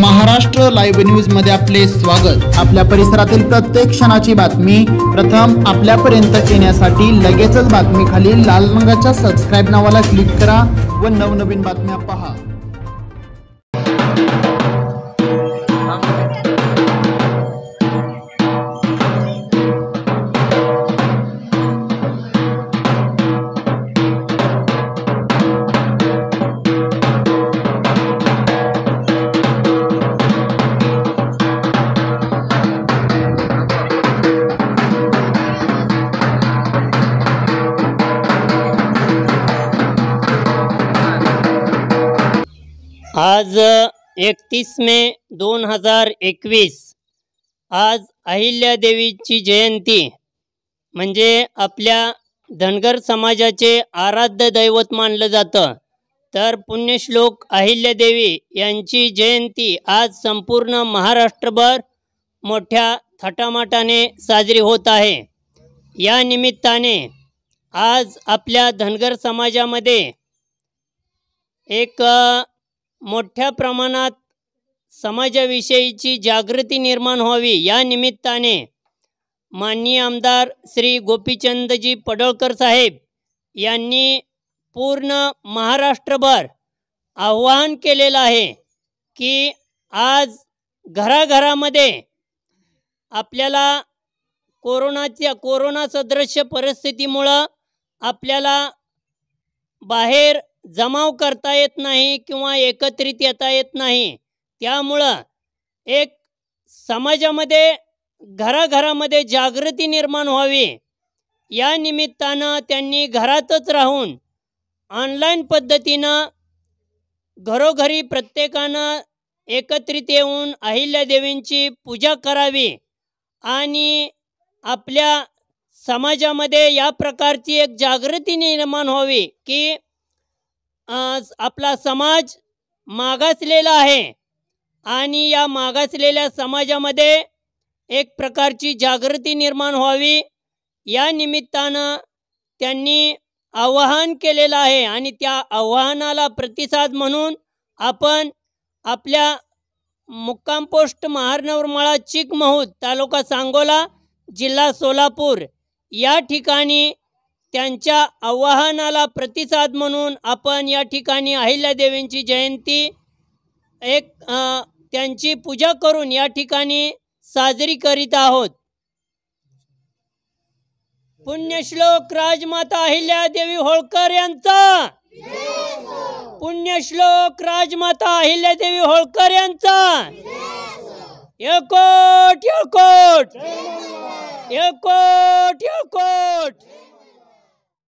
Maharashtra live news मध्ये आपले स्वागत आपल्या परिसरातील प्रत्येक क्षणाची बातमी प्रथम आपल्यापर्यंत येण्यासाठी लगेचच बातमी खाली लाल रंगाच्या सबस्क्राईब नावाला क्लिक करा व नवनवीन बातम्या पहा आज एकतीस मे दोन हजार एकवीस आज अहिल्यादेवीची जयंती म्हणजे आपल्या धनगर समाजाचे आराध्य दैवत मानलं जातं तर पुण्यश्लोक अहिल्यादेवी यांची जयंती आज संपूर्ण महाराष्ट्रभर मोठ्या थटामाटाने साजरी होत आहे या निमित्ताने आज आपल्या धनगर समाजामध्ये एक मोठ्या प्रमाणात समाजाविषयीची जागृती निर्माण व्हावी या निमित्ताने माननीय आमदार श्री गोपीचंदजी पडळकर साहेब यांनी पूर्ण महाराष्ट्रभर आवाहन केलेलं आहे की आज घराघरामध्ये आपल्याला कोरोनाच्या कोरोना सदृश्य परिस्थितीमुळं आपल्याला बाहेर जमाव करता येत नाही किंवा एकत्रित येता येत नाही त्यामुळं एक समाजामध्ये घराघरामध्ये जागृती निर्माण व्हावी या निमित्तानं त्यांनी घरातच राहून ऑनलाईन पद्धतीनं घरोघरी प्रत्येकानं एकत्रित येऊन अहिल्यादेवींची पूजा करावी आणि आपल्या समाजामध्ये या प्रकारची एक जागृती निर्माण व्हावी की आज आपला समाज मागासलेला आहे आणि या मागासलेल्या समाजामध्ये एक प्रकारची जागृती निर्माण व्हावी या निमित्तानं त्यांनी आवाहन केलेलं आहे आणि त्या आव्हानाला प्रतिसाद म्हणून आपण आपल्या मुक्काम पोस्ट महारनवरमाळा चिकमहूद तालुका सांगोला जिल्हा सोलापूर या ठिकाणी त्यांच्या आवाहनाला प्रतिसाद म्हणून आपण या ठिकाणी अहिल्यादेवींची जयंती एक त्यांची पूजा करून या ठिकाणी साजरी करीत आहोत पुण्यश्लोक राजमाता अहिल्यादेवी होळकर यांचा पुण्यश्लोक राजमाता अहिल्यादेवी होळकर यांचा एकोट एकोट एकोट एकोट